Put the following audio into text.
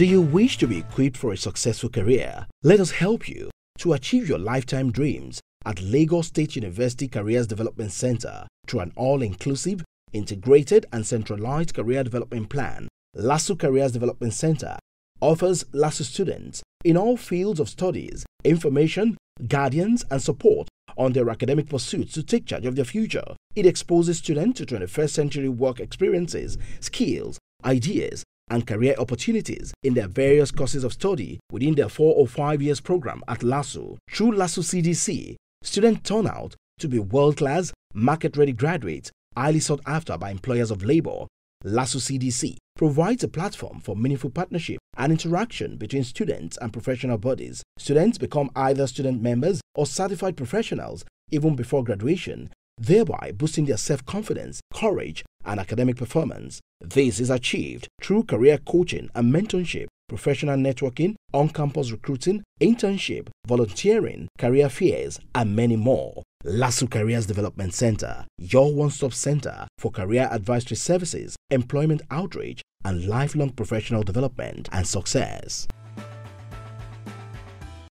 Do you wish to be equipped for a successful career? Let us help you to achieve your lifetime dreams at Lagos State University Careers Development Center through an all-inclusive, integrated and centralized career development plan. LASU Careers Development Center offers LASU students in all fields of studies, information, guidance and support on their academic pursuits to take charge of their future. It exposes students to 21st century work experiences, skills, ideas, and career opportunities in their various courses of study within their four or five years program at LASU. Through LASU CDC, students turn out to be world-class, market-ready graduates highly sought after by employers of labor. LASU CDC provides a platform for meaningful partnership and interaction between students and professional bodies. Students become either student members or certified professionals even before graduation thereby boosting their self confidence, courage, and academic performance. This is achieved through career coaching and mentorship, professional networking, on campus recruiting, internship, volunteering, career fairs, and many more. Lasso Careers Development Center, your one stop center for career advisory services, employment outreach, and lifelong professional development and success.